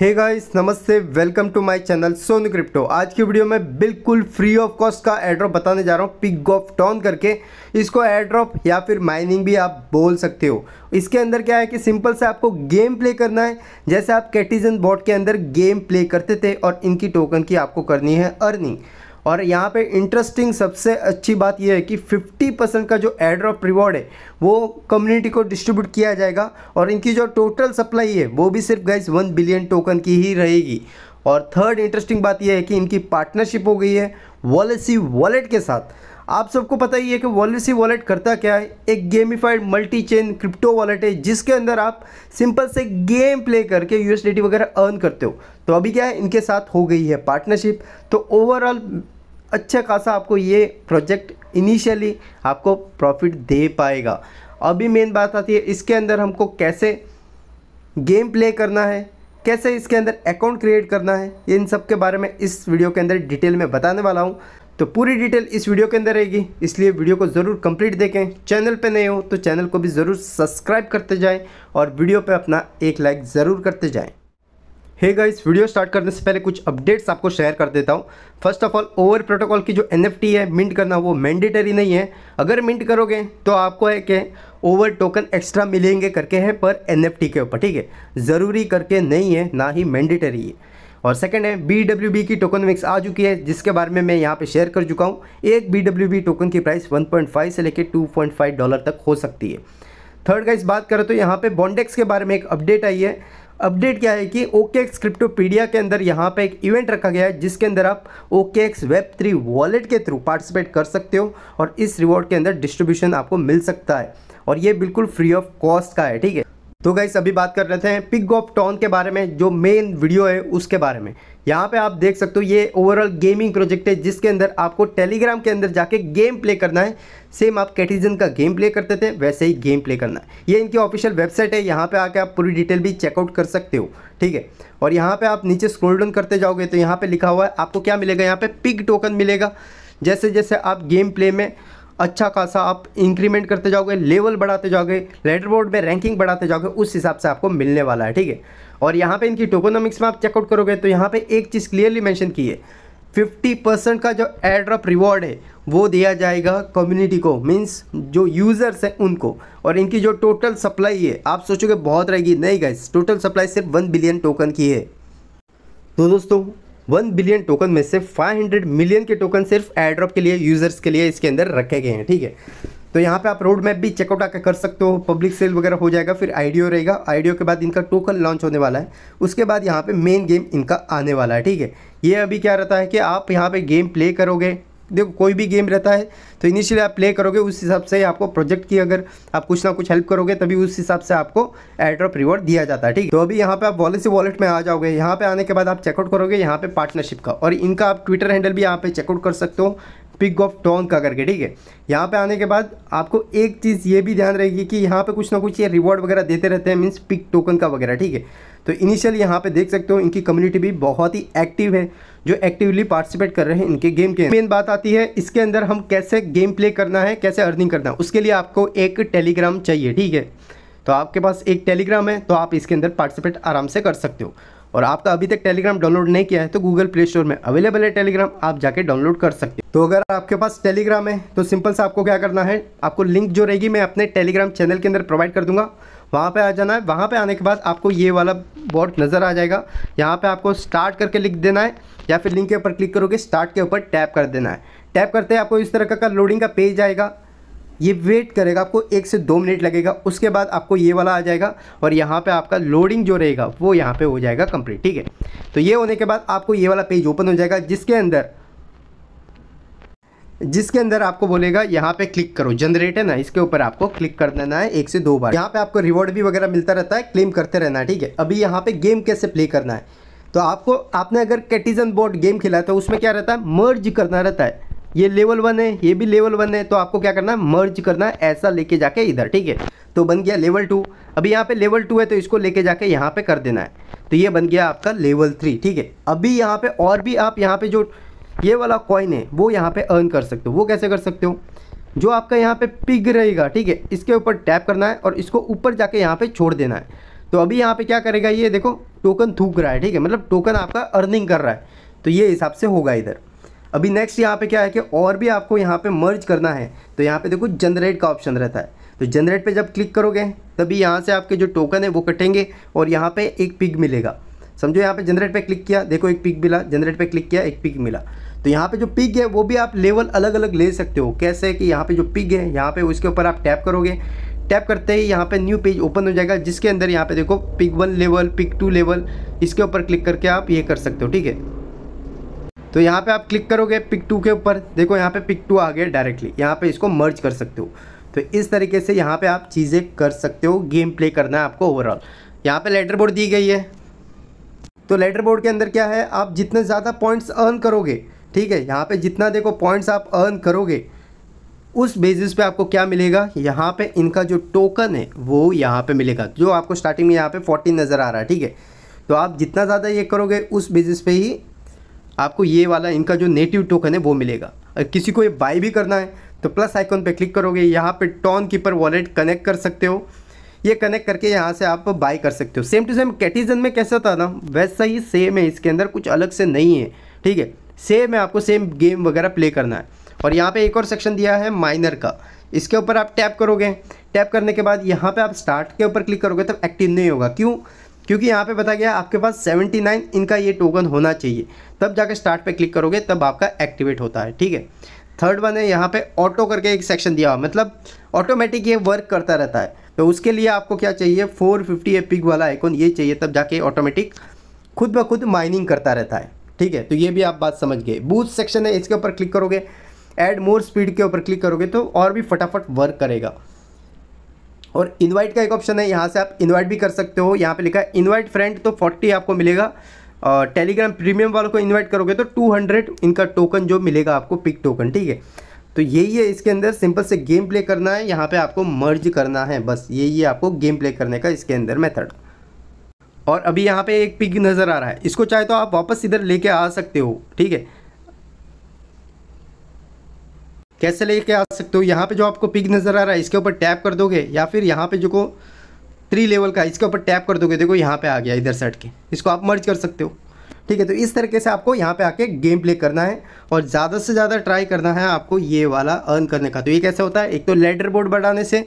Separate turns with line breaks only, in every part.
हे guys नमस्ते welcome to my channel सोन crypto आज की वीडियो में बिल्कुल फ्री ऑफ कॉस्ट का एड्रॉप बताने जा रहा हूँ पिग ऑफ टॉन करके इसको एड्रॉप या फिर माइनिंग भी आप बोल सकते हो इसके अंदर क्या है कि सिंपल से आपको गेम प्ले करना है जैसे आप कैटिजन बॉट के अंदर गेम प्ले करते थे और इनकी टोकन की आपको करनी है अर्निंग और यहाँ पे इंटरेस्टिंग सबसे अच्छी बात यह है कि 50 परसेंट का जो एड्रॉप रिवॉर्ड है वो कम्युनिटी को डिस्ट्रीब्यूट किया जाएगा और इनकी जो टोटल सप्लाई है वो भी सिर्फ गाइज वन बिलियन टोकन की ही रहेगी और थर्ड इंटरेस्टिंग बात यह है कि इनकी पार्टनरशिप हो गई है वॉलेसी वॉलेट के साथ आप सबको पता ही है कि वॉलेट सी वॉलेट करता क्या है एक gamified multi chain crypto wallet है जिसके अंदर आप सिंपल से गेम प्ले करके यूएसडीटी वगैरह अर्न करते हो तो अभी क्या है इनके साथ हो गई है पार्टनरशिप तो ओवरऑल अच्छा खासा आपको ये प्रोजेक्ट इनिशियली आपको प्रॉफिट दे पाएगा अभी मेन बात आती है इसके अंदर हमको कैसे गेम प्ले करना है कैसे इसके अंदर अकाउंट क्रिएट करना है इन सब के बारे में इस वीडियो के अंदर डिटेल में बताने वाला हूँ तो पूरी डिटेल इस वीडियो के अंदर रहेगी इसलिए वीडियो को ज़रूर कंप्लीट देखें चैनल पे नए हो तो चैनल को भी ज़रूर सब्सक्राइब करते जाएं और वीडियो पे अपना एक लाइक ज़रूर करते जाएं हे इस वीडियो स्टार्ट करने से पहले कुछ अपडेट्स आपको शेयर कर देता हूँ first of all over protocol की जो एन है मिंट करना वो मैंडेटरी नहीं है अगर मिंट करोगे तो आपको है कि ओवर टोकन एक्स्ट्रा मिलेंगे करके है पर एन के ऊपर ठीक है ज़रूरी करके नहीं है ना ही मैंडेटरी है और सेकंड है बी डब्ल्यू बी की टोकन मिक्स आ चुकी है जिसके बारे में मैं यहाँ पे शेयर कर चुका हूँ एक बी डब्ल्यू बी टोकन की प्राइस 1.5 से लेकर 2.5 डॉलर तक हो सकती है थर्ड का इस बात करें तो यहाँ पे बॉन्डेक्स के बारे में एक अपडेट आई है अपडेट क्या है कि ओके एक्स क्रिप्टोपीडिया के अंदर यहाँ पे एक इवेंट रखा गया है जिसके अंदर आप OKX web three wallet के थ्रू पार्टिसिपेट कर सकते हो और इस रिवॉर्ड के अंदर डिस्ट्रीब्यूशन आपको मिल सकता है और ये बिल्कुल फ्री ऑफ कॉस्ट का है ठीक है तो गाइस अभी बात कर रहे थे पिग ऑफ टॉन के बारे में जो मेन वीडियो है उसके बारे में यहाँ पे आप देख सकते हो ये ओवरऑल गेमिंग प्रोजेक्ट है जिसके अंदर आपको टेलीग्राम के अंदर जाके गेम प्ले करना है सेम आप कैटिजन का गेम प्ले करते थे वैसे ही गेम प्ले करना है ये इनकी ऑफिशियल वेबसाइट है यहाँ पे आके आप पूरी डिटेल भी चेकआउट कर सकते हो ठीक है और यहाँ पे आप नीचे स्क्रोल डाउन करते जाओगे तो यहाँ पर लिखा हुआ है आपको क्या मिलेगा यहाँ पर पिग टोकन मिलेगा जैसे जैसे आप गेम प्ले में अच्छा खासा आप इंक्रीमेंट करते जाओगे लेवल बढ़ाते जाओगे लेटर बोर्ड में रैंकिंग बढ़ाते जाओगे उस हिसाब से आपको मिलने वाला है ठीक है और यहाँ पे इनकी टोकोनॉमिक्स में आप चेकआउट करोगे तो यहाँ पे एक चीज़ क्लियरली मेंशन की है फिफ्टी परसेंट का जो एड्रॉप रिवॉर्ड है वो दिया जाएगा कम्युनिटी को मीन्स जो यूज़र्स हैं उनको और इनकी जो टोटल सप्लाई है आप सोचोगे बहुत रहेगी नहीं गाइस टोटल सप्लाई सिर्फ वन बिलियन टोकन की है तो दोस्तों वन बिलियन टोकन में से 500 मिलियन के टोकन सिर्फ एड्रॉप के लिए यूज़र्स के लिए इसके अंदर रखे गए हैं ठीक है तो यहाँ पे आप रोड मैप भी चेकआउट आकर कर सकते हो पब्लिक सेल वगैरह हो जाएगा फिर आइडियो रहेगा आइडियो के बाद इनका टोकन लॉन्च होने वाला है उसके बाद यहाँ पे मेन गेम इनका आने वाला है ठीक है ये अभी क्या रहता है कि आप यहाँ पे गेम प्ले करोगे देखो कोई भी गेम रहता है तो इनिशियली आप प्ले करोगे उस हिसाब से आपको प्रोजेक्ट की अगर आप कुछ ना कुछ हेल्प करोगे तभी उस हिसाब से आपको एड्रॉप रिवॉर्ड दिया जाता है ठीक है तो अभी यहाँ पे आप वॉलेट से वॉलेट में आ जाओगे यहाँ पे आने के बाद आप चेकआउट करोगे यहाँ पे पार्टनरशिप का और इनका आप ट्विटर हैंडल भी यहाँ पे चेकआउट कर सकते हो पिक ऑफ टॉन का करके ठीक है यहाँ पे आने के बाद आपको एक चीज़ ये भी ध्यान रहेगी कि यहाँ पे कुछ ना कुछ ये रिवॉर्ड वगैरह देते रहते हैं मीन्स पिक टोकन का वगैरह ठीक है तो इनिशियल यहाँ पे देख सकते हो इनकी कम्युनिटी भी बहुत ही एक्टिव है जो एक्टिवली पार्टिसिपेट कर रहे हैं इनके गेम के मेन बात आती है इसके अंदर हम कैसे गेम प्ले करना है कैसे अर्निंग करना है उसके लिए आपको एक टेलीग्राम चाहिए ठीक है तो आपके पास एक टेलीग्राम है तो आप इसके अंदर पार्टिसिपेट आराम से कर सकते हो और आपका अभी तक टेलीग्राम डाउनलोड नहीं किया है तो गूगल प्ले स्टोर में अवेलेबल है टेलीग्राम आप जाके डाउनलोड कर सकते हो तो अगर आपके पास टेलीग्राम है तो सिंपल से आपको क्या करना है आपको लिंक जो रहेगी मैं अपने टेलीग्राम चैनल के अंदर प्रोवाइड कर दूंगा वहाँ पे आ जाना है वहाँ पे आने के बाद आपको ये वाला बोर्ड नज़र आ जाएगा यहाँ पे आपको स्टार्ट करके लिख देना है या फिर लिंक के ऊपर क्लिक करोगे स्टार्ट के ऊपर टैप कर देना है टैप करते ही आपको इस तरह का लोडिंग का पेज आएगा ये वेट करेगा आपको एक से दो मिनट लगेगा उसके बाद आपको ये वाला आ जाएगा और यहाँ पे आपका लोडिंग जो रहेगा वो यहाँ पे हो जाएगा कंप्लीट ठीक है तो ये होने के बाद आपको ये वाला पेज ओपन हो जाएगा जिसके अंदर जिसके अंदर आपको बोलेगा यहाँ पे क्लिक करो जनरेट है ना इसके ऊपर आपको क्लिक कर देना है एक से दो बार यहाँ पे आपको रिवॉर्ड भी वगैरह मिलता रहता है क्लेम करते रहना है ठीक है अभी यहाँ पे गेम कैसे प्ले करना है तो आपको आपने अगर कैटिजन बोर्ड गेम खेला तो उसमें क्या रहता है मर्ज करना रहता है ये लेवल वन है ये भी लेवल वन है तो आपको क्या करना है मर्ज करना है ऐसा लेके जाके इधर ठीक है तो बन गया लेवल टू अभी यहाँ पे लेवल टू है तो इसको लेके जाके यहाँ पे कर देना है तो ये बन गया आपका लेवल थ्री ठीक है अभी यहाँ पे और भी आप यहाँ पे जो ये वाला कॉइन है वो यहाँ पे अर्न कर सकते हो वो कैसे कर सकते हो जो आपका यहाँ पे पिग रहेगा ठीक है इसके ऊपर टैप करना है और इसको ऊपर जाके यहाँ पे छोड़ देना है तो अभी यहाँ पे क्या करेगा ये देखो टोकन थूक रहा है ठीक है मतलब टोकन आपका अर्निंग कर रहा है तो ये हिसाब से होगा इधर अभी नेक्स्ट यहाँ पे क्या है कि और भी आपको यहाँ पे मर्ज करना है तो यहाँ पे देखो जनरेट का ऑप्शन रहता है तो जनरेट पे जब क्लिक करोगे तभी यहाँ से आपके जो टोकन है वो कटेंगे और यहाँ पे एक पिग मिलेगा समझो यहाँ पे जनरेट पे क्लिक किया देखो एक पिक मिला जनरेट पे क्लिक किया एक पिक मिला तो यहाँ पे जो पिग है वो भी आप लेवल अलग अलग ले सकते हो कैसे कि यहाँ पे जो पिग है यहाँ पे उसके ऊपर आप टैप करोगे टैप करते ही यहाँ पे न्यू पेज ओपन हो जाएगा जिसके अंदर यहाँ पे देखो pick one level pick two level इसके ऊपर क्लिक करके आप ये कर सकते हो ठीक है तो यहाँ पे आप क्लिक करोगे पिक टू के ऊपर देखो यहाँ पे पिक टू आ गया डायरेक्टली यहाँ पे इसको मर्ज कर सकते हो तो इस तरीके से यहाँ पे आप चीज़ें कर सकते हो गेम प्ले करना है आपको ओवरऑल यहाँ पे लेटर बोर्ड दी गई है तो लेटर बोर्ड के अंदर क्या है आप जितने ज़्यादा पॉइंट्स अर्न करोगे ठीक है यहाँ पे जितना देखो पॉइंट्स आप अर्न करोगे उस बेसिस पे आपको क्या मिलेगा यहाँ पे इनका जो टोकन है वो यहाँ पे मिलेगा जो आपको स्टार्टिंग में यहाँ पे फोर्टीन नज़र आ रहा है ठीक है तो आप जितना ज़्यादा ये करोगे उस बेसिस पे ही आपको ये वाला इनका जो नेटिव टोकन है वो मिलेगा और किसी को ये बाई भी करना है तो प्लस आइकॉन पर क्लिक करोगे यहाँ पर टॉन कीपर वॉलेट कनेक्ट कर सकते हो ये कनेक्ट करके यहाँ से आप बाई कर सकते हो सेम टू सेम कैटिजन में कैसा था ना वैसा ही सेम है इसके अंदर कुछ अलग से नहीं है ठीक है सेम है आपको सेम गेम वगैरह प्ले करना है और यहाँ पे एक और सेक्शन दिया है माइनर का इसके ऊपर आप टैप करोगे टैप करने के बाद यहाँ पे आप स्टार्ट के ऊपर क्लिक करोगे तब एक्टिव नहीं होगा क्यों क्योंकि यहाँ पे बताया गया आपके पास 79 इनका ये टोकन होना चाहिए तब जाके स्टार्ट पे क्लिक करोगे तब आपका एक्टिवेट होता है ठीक है थर्ड वन है यहाँ पे ऑटो करके एक सेक्शन दिया हुआ मतलब ऑटोमेटिक ये वर्क करता रहता है तो उसके लिए आपको क्या चाहिए फोर फिफ्टी वाला आइकॉन ये चाहिए तब जाके ऑटोमेटिक खुद ब खुद माइनिंग करता रहता है ठीक है तो ये भी आप बात समझ गए बूथ सेक्शन है इसके ऊपर क्लिक करोगे एड मोर स्पीड के ऊपर क्लिक करोगे तो और भी फटाफट वर्क करेगा और इनवाइट का एक ऑप्शन है यहाँ से आप इनवाइट भी कर सकते हो यहाँ पे लिखा है इनवाइट फ्रेंड तो 40 आपको मिलेगा और टेलीग्राम प्रीमियम वालों को इनवाइट करोगे तो 200 इनका टोकन जो मिलेगा आपको पिक टोकन ठीक है तो यही है इसके अंदर सिंपल से गेम प्ले करना है यहाँ पे आपको मर्ज करना है बस यही है आपको गेम प्ले करने का इसके अंदर मेथड और अभी यहाँ पे एक पिग नज़र आ रहा है इसको चाहे तो आप वापस इधर लेके आ सकते हो ठीक है कैसे लेके आ सकते हो यहाँ पे जो आपको पिग नज़र आ रहा है इसके ऊपर टैप कर दोगे या फिर यहाँ पे जो को थ्री लेवल का इसके ऊपर टैप कर दोगे देखो यहाँ पे आ गया इधर सेट के इसको आप मर्ज कर सकते हो ठीक है तो इस तरीके से आपको यहाँ पे आके गेम प्ले करना है और ज़्यादा से ज़्यादा ट्राई करना है आपको ये वाला अर्न करने का तो ये कैसे होता है एक तो लेडर बोर्ड बढ़ाने से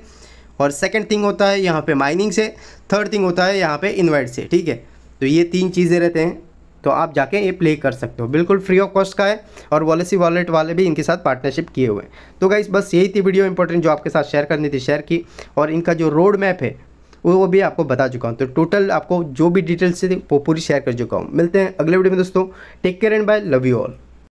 और सेकेंड थिंग होता है यहाँ पर माइनिंग से थर्ड थिंग होता है यहाँ पर इन्वाइट से ठीक है तो ये तीन चीज़ें रहते हैं तो आप जाके ये प्ले कर सकते हो बिल्कुल फ्री ऑफ कॉस्ट का है और वॉलेसी वॉलेट वाले भी इनके साथ पार्टनरशिप किए हुए हैं तो गाइस बस यही थी वीडियो इंपॉर्टेंट जो आपके साथ शेयर करनी थी शेयर की और इनका जो रोड मैप है वो वो भी आपको बता चुका हूँ तो टोटल आपको जो भी डिटेल्स थी वो पूरी शेयर कर चुका हूँ मिलते हैं अगले वीडियो में दोस्तों take care and bye love you all